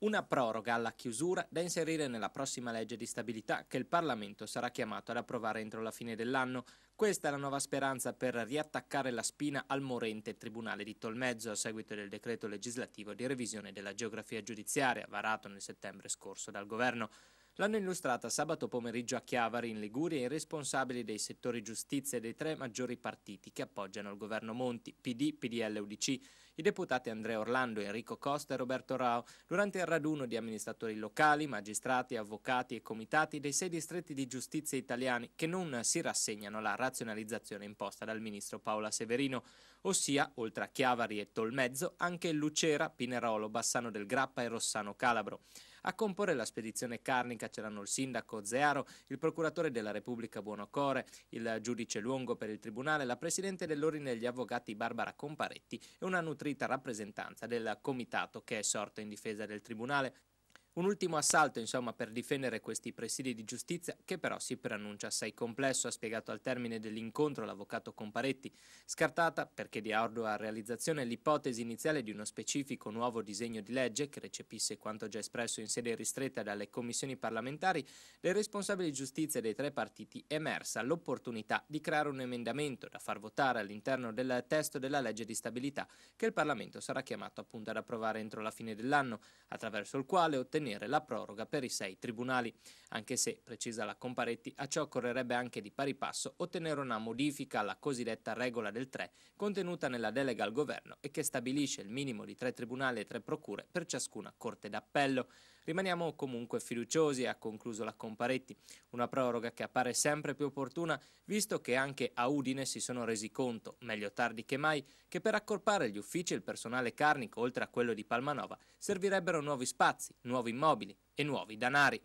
Una proroga alla chiusura da inserire nella prossima legge di stabilità che il Parlamento sarà chiamato ad approvare entro la fine dell'anno. Questa è la nuova speranza per riattaccare la spina al morente Tribunale di Tolmezzo a seguito del decreto legislativo di revisione della geografia giudiziaria varato nel settembre scorso dal governo. L'hanno illustrata sabato pomeriggio a Chiavari in Liguria i responsabili dei settori giustizia dei tre maggiori partiti che appoggiano il governo Monti, PD, PDL e UDC, i deputati Andrea Orlando, Enrico Costa e Roberto Rao, durante il raduno di amministratori locali, magistrati, avvocati e comitati dei sei distretti di giustizia italiani che non si rassegnano alla razionalizzazione imposta dal ministro Paola Severino, ossia, oltre a Chiavari e Tolmezzo, anche Lucera, Pinerolo, Bassano del Grappa e Rossano Calabro. A comporre la spedizione carnica c'erano il sindaco Zearo, il procuratore della Repubblica Buonocore, il giudice Luongo per il Tribunale, la presidente dell'Ordine degli Avvocati Barbara Comparetti e una nutrita rappresentanza del comitato che è sorto in difesa del Tribunale un ultimo assalto, insomma, per difendere questi presidi di giustizia, che però si preannuncia assai complesso, ha spiegato al termine dell'incontro l'avvocato Comparetti, scartata perché di ardua realizzazione l'ipotesi iniziale di uno specifico nuovo disegno di legge che recepisse quanto già espresso in sede ristretta dalle commissioni parlamentari dei responsabili di giustizia dei tre partiti, è emersa l'opportunità di creare un emendamento da far votare all'interno del testo della legge di stabilità che il Parlamento sarà chiamato appunto ad approvare entro la fine dell'anno, attraverso il quale ottenere ottenere la proroga per i sei tribunali, anche se, precisa la Comparetti, a ciò occorrerebbe anche di pari passo ottenere una modifica alla cosiddetta regola del 3 contenuta nella delega al governo e che stabilisce il minimo di tre tribunali e tre procure per ciascuna corte d'appello. Rimaniamo comunque fiduciosi, ha concluso la Comparetti, una proroga che appare sempre più opportuna visto che anche a Udine si sono resi conto, meglio tardi che mai, che per accorpare gli uffici e il personale carnico oltre a quello di Palmanova servirebbero nuovi spazi, nuovi immobili e nuovi danari.